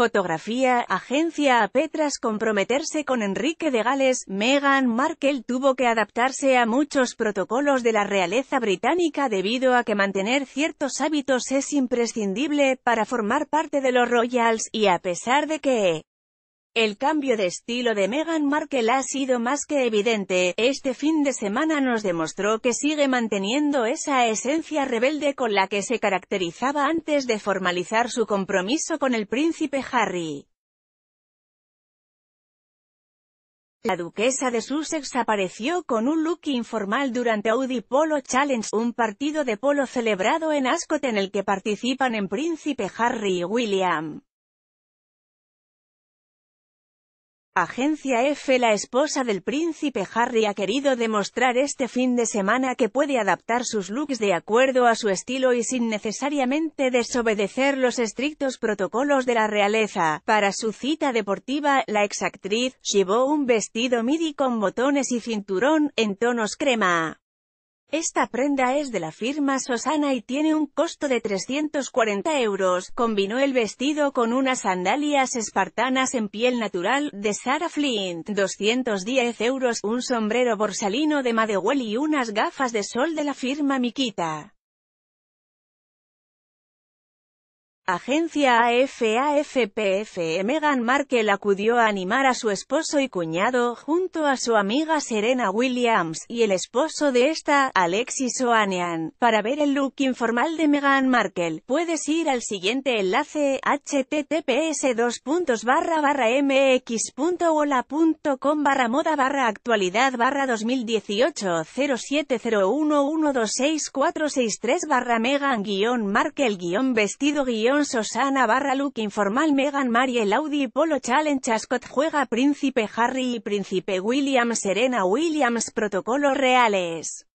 Fotografía, agencia a Petras comprometerse con Enrique de Gales, Meghan Markle tuvo que adaptarse a muchos protocolos de la realeza británica debido a que mantener ciertos hábitos es imprescindible para formar parte de los Royals, y a pesar de que el cambio de estilo de Meghan Markle ha sido más que evidente, este fin de semana nos demostró que sigue manteniendo esa esencia rebelde con la que se caracterizaba antes de formalizar su compromiso con el príncipe Harry. La duquesa de Sussex apareció con un look informal durante Audi Polo Challenge, un partido de polo celebrado en Ascot en el que participan en príncipe Harry y William. Agencia F La esposa del príncipe Harry ha querido demostrar este fin de semana que puede adaptar sus looks de acuerdo a su estilo y sin necesariamente desobedecer los estrictos protocolos de la realeza. Para su cita deportiva, la exactriz llevó un vestido midi con botones y cinturón, en tonos crema. Esta prenda es de la firma Sosana y tiene un costo de 340 euros. Combinó el vestido con unas sandalias espartanas en piel natural, de Sarah Flint, 210 euros, un sombrero borsalino de Madewell y unas gafas de sol de la firma Miquita. Agencia AFAFPF Meghan Markle acudió a animar a su esposo y cuñado, junto a su amiga Serena Williams, y el esposo de esta, Alexis Oanian. para ver el look informal de Meghan Markle. Puedes ir al siguiente enlace, https mx.ola.com barra moda barra actualidad barra 2018 0701126463 barra Meghan guión Markle guión vestido guión Sosana barra Luke informal Meghan Mariel Audi Polo Challenge Ascot juega Príncipe Harry y Príncipe William Serena Williams Protocolos reales